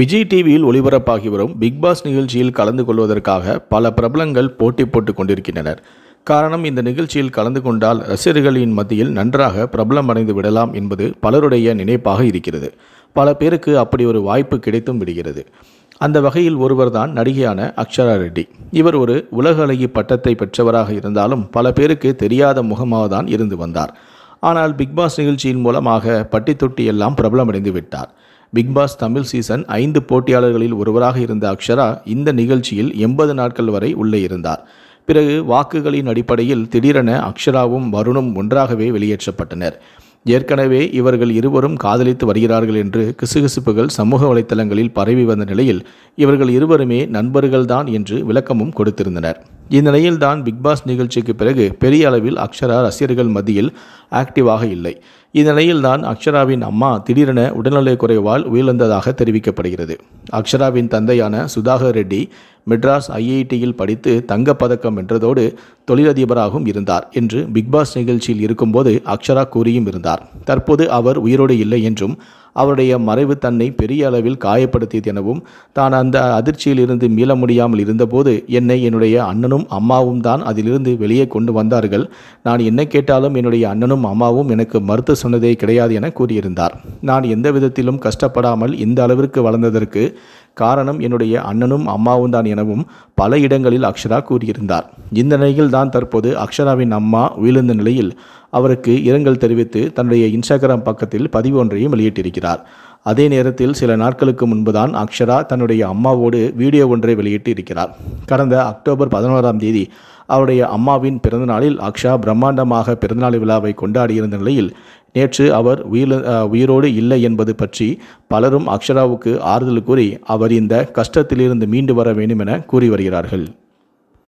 விஜய் டிவியில் ஒளிபரப்பாகி வரும் பிக்பாஸ் நிகழ்ச்சியில் கலந்து கொள்வதற்காக பல பிரபலங்கள் போட்டி போட்டுக் கொண்டிருக்கின்றனர் காரணம் இந்த நிகழ்ச்சியில் கலந்து கொண்டால் ரசிகர்களின் மத்தியில் நன்றாக பிரபலம் அடைந்து விடலாம் என்பது பலருடைய நினைப்பாக இருக்கிறது பல பேருக்கு அப்படி ஒரு வாய்ப்பு கிடைத்தும் விடுகிறது அந்த வகையில் ஒருவர் தான் நடிகையான அக்ஷரா ரெட்டி இவர் ஒரு உலக அழகி பட்டத்தை பெற்றவராக இருந்தாலும் பல பேருக்கு தெரியாத முகமாக தான் இருந்து வந்தார் ஆனால் பிக்பாஸ் நிகழ்ச்சியின் மூலமாக பட்டி தொட்டி எல்லாம் பிரபலமடைந்து விட்டார் பிக் பாஸ் தமிழ் சீசன் ஐந்து போட்டியாளர்களில் ஒருவராக இருந்த அக்ஷரா இந்த நிகழ்ச்சியில் எண்பது நாட்கள் வரை உள்ளே இருந்தார் பிறகு வாக்குகளின் அடிப்படையில் திடீரென அக்ஷராவும் வருணும் ஒன்றாகவே வெளியேற்றப்பட்டனர் ஏற்கனவே இவர்கள் இருவரும் காதலித்து வருகிறார்கள் என்று கிசுகிசுப்புகள் சமூக வலைத்தளங்களில் பரவி வந்த நிலையில் இவர்கள் இருவருமே நண்பர்கள்தான் என்று விளக்கமும் கொடுத்திருந்தனர் தான் பிக்பாஸ் நிகழ்ச்சிக்கு பிறகு பெரிய அளவில் அக்ஷரா ரசிகர்கள் மத்தியில் ஆக்டிவாக இல்லை தான் அக்ஷராவின் அம்மா திடீரென உடல்நிலை குறைவால் உயிரிழந்ததாக தெரிவிக்கப்படுகிறது அக்ஷராவின் தந்தையான சுதாகர் ரெட்டி மெட்ராஸ் ஐஐடியில் படித்து தங்கப்பதக்கம் வென்றதோடு தொழிலதிபராகவும் இருந்தார் என்று பிக்பாஸ் நிகழ்ச்சியில் இருக்கும்போது அக்ஷரா கூறியும் இருந்தார் தற்போது அவர் உயிரோடு இல்லை என்றும் அவருடைய மறைவு தன்னை பெரிய அளவில் காயப்படுத்தியது எனவும் தான் அந்த அதிர்ச்சியில் இருந்து மீள முடியாமல் இருந்தபோது என்னை என்னுடைய அண்ணனும் அம்மாவும் தான் அதிலிருந்து வெளியே கொண்டு வந்தார்கள் நான் என்ன கேட்டாலும் என்னுடைய அண்ணனும் அம்மாவும் எனக்கு மறுத்து சொன்னதே கிடையாது என கூறியிருந்தார் நான் எந்த விதத்திலும் கஷ்டப்படாமல் இந்த அளவிற்கு வளர்ந்ததற்கு காரணம் என்னுடைய அண்ணனும் அம்மாவும் தான் எனவும் பல இடங்களில் அக்ஷரா கூறியிருந்தார் இந்த நிலையில் தான் தற்போது அக்ஷராவின் அம்மா உயிழ்ந்த நிலையில் அவருக்கு இரங்கல் தெரிவித்து தன்னுடைய இன்ஸ்டாகிராம் பக்கத்தில் பதிவு ஒன்றையும் வெளியிட்டிருக்கிறார் அதே நேரத்தில் சில நாட்களுக்கு முன்புதான் அக்ஷரா தன்னுடைய அம்மாவோடு வீடியோ ஒன்றை வெளியிட்டு இருக்கிறார் கடந்த அக்டோபர் பதினோராம் தேதி அவருடைய அம்மாவின் பிறந்தநாளில் அக்ஷா பிரம்மாண்டமாக பிறந்தநாள் விழாவை கொண்டாடியிருந்த நிலையில் நேற்று அவர் உயிர் உயிரோடு இல்லை என்பது பற்றி பலரும் அக்ஷராவுக்கு ஆறுதல் கூறி அவர் இந்த கஷ்டத்திலிருந்து மீண்டு வர வேண்டும் என கூறி வருகிறார்கள்